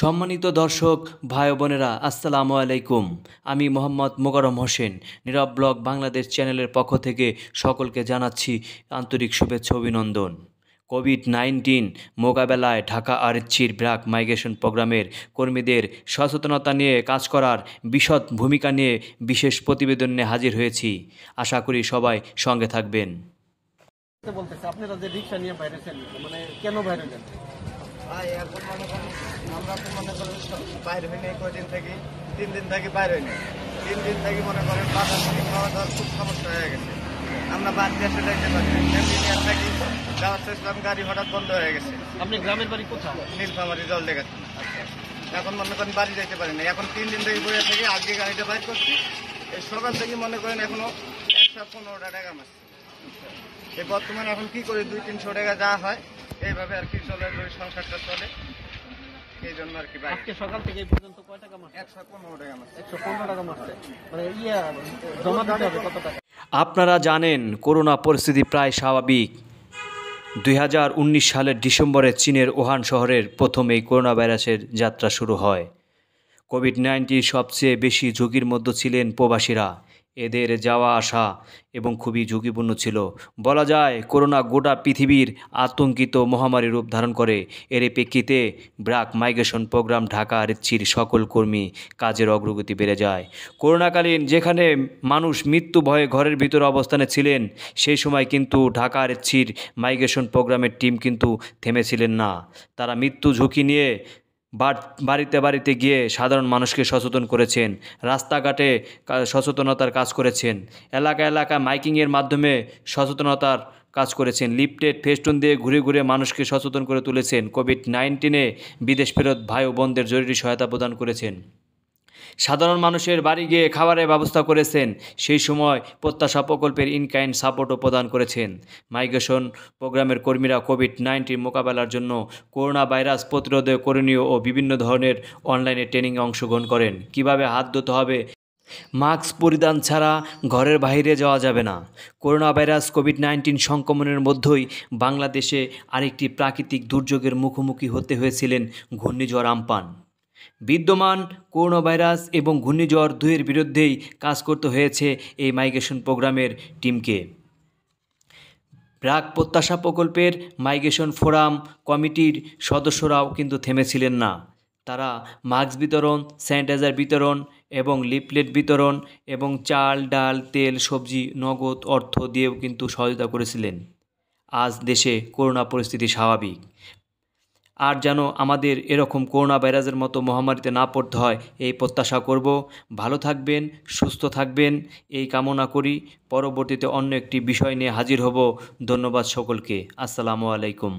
সম্মানিত দর্শক ভাই বোনেরা আসসালামু আলাইকুম আমি মোহাম্মদ মোকারম হোসেন নীরব ব্লগ বাংলাদেশ চ্যানেলের পক্ষ থেকে সকলকে জানাচ্ছি আন্তরিক শুভেচ্ছা অভিনন্দন কোভিড নাইন্টিন মোকাবেলায় ঢাকা আরএচির ব্র্যাক মাইগ্রেশন প্রোগ্রামের কর্মীদের সচেতনতা নিয়ে কাজ করার বিশদ ভূমিকা নিয়ে বিশেষ প্রতিবেদন নিয়ে হাজির হয়েছি আশা করি সবাই সঙ্গে থাকবেন আপনারা যে রিক্সা নিয়ে বাইরে মানে কেন বাইরে যান আমরা মনে করেন বাইর হয়নি নাই কয়দিন থেকে তিন দিন থেকে বাইর হয়নি তিন দিন থেকে মনে করেন বাজার থেকে খাওয়া দাওয়ার খুব সমস্যা হয়ে গেছে আমরা বাদ দিয়ে এসে দেখতে পাচ্ছি থাকি যাওয়ার চেয়েছিলাম গাড়ি হঠাৎ বন্ধ হয়ে গেছে আপনি গ্রামের বাড়ি কোথাও নীলফামারি জল দেখাচ্ছি এখন মনে করেন বাড়ি যেতে পারি না এখন তিন দিন থেকে বইয়া থেকে আজকে গাড়িটা বাইর করছি এই সকাল থেকে মনে করেন এখনো একশো পনেরোটা টাকা মাস এই বর্তমানে এখন কি করে দুই তিনশো টাকা যা হয় এইভাবে আর কি চলে সংসারটা চলে মানে আপনারা জানেন করোনা পরিস্থিতি প্রায় স্বাভাবিক দুই হাজার উনিশ সালের ডিসেম্বরে চীনের ওহান শহরের প্রথম এই করোনা ভাইরাসের যাত্রা শুরু হয় কোভিড নাইন্টিন সবচেয়ে বেশি ঝুঁকির মধ্যে ছিলেন প্রবাসীরা এদের যাওয়া আসা এবং খুবই ঝুঁকিপূর্ণ ছিল বলা যায় করোনা গোটা পৃথিবীর আতঙ্কিত মহামারী রূপ ধারণ করে এর প্রেক্ষিতে ব্রাক মাইগ্রেশন প্রোগ্রাম ঢাকা রিচ্ছির সকল কর্মী কাজের অগ্রগতি বেড়ে যায় করোনাকালীন যেখানে মানুষ মৃত্যু ভয়ে ঘরের ভিতরে অবস্থানে ছিলেন সেই সময় কিন্তু ঢাকা রিচ্ছির মাইগ্রেশন প্রোগ্রামের টিম কিন্তু থেমেছিলেন না তারা মৃত্যু ঝুঁকি নিয়ে বাড়িতে বাড়িতে গিয়ে সাধারণ মানুষকে সচেতন করেছেন রাস্তাঘাটে সচেতনতার কাজ করেছেন এলাকা এলাকা মাইকিংয়ের মাধ্যমে সচেতনতার কাজ করেছেন লিফটেড ফেস্টুন দিয়ে ঘুরে ঘুরে মানুষকে সচেতন করে তুলেছেন কোভিড নাইন্টিনে বিদেশ ফেরত ভাই ও বোনদের জরুরি সহায়তা প্রদান করেছেন সাধারণ মানুষের বাড়ি গিয়ে খাবারের ব্যবস্থা করেছেন সেই সময় প্রত্যাশা প্রকল্পের ইনকাইন সাপোর্টও প্রদান করেছেন মাইগ্রেশন প্রোগ্রামের কর্মীরা কোভিড নাইন্টিন মোকাবেলার জন্য করোনা ভাইরাস প্রতিরোধে করণীয় ও বিভিন্ন ধরনের অনলাইনে ট্রেনিংয়ে অংশগ্রহণ করেন কিভাবে হাত ধুতে হবে মাস্ক পরিধান ছাড়া ঘরের বাইরে যাওয়া যাবে না করোনা ভাইরাস কোভিড নাইন্টিন সংক্রমণের মধ্যেই বাংলাদেশে আরেকটি প্রাকৃতিক দুর্যোগের মুখোমুখি হতে হয়েছিলেন ঘূর্ণিঝড় আমপান বিদ্যমান করোনা ভাইরাস এবং ঘূর্ণিঝড় দুয়ের বিরুদ্ধেই কাজ করতে হয়েছে এই মাইগ্রেশন প্রোগ্রামের টিমকে প্রাক প্রত্যাশা প্রকল্পের মাইগ্রেশন ফোরাম কমিটির সদস্যরাও কিন্তু থেমেছিলেন না তারা মাস্ক বিতরণ স্যানিটাইজার বিতরণ এবং লিফলেট বিতরণ এবং চাল ডাল তেল সবজি নগদ অর্থ দিয়েও কিন্তু সহযোগিতা করেছিলেন আজ দেশে করোনা পরিস্থিতি স্বাভাবিক আর যেন আমাদের এরকম করোনা ভাইরাসের মতো মহামারীতে না পড়তে হয় এই প্রত্যাশা করব ভালো থাকবেন সুস্থ থাকবেন এই কামনা করি পরবর্তীতে অন্য একটি বিষয় নিয়ে হাজির হব ধন্যবাদ সকলকে আসসালামু আলাইকুম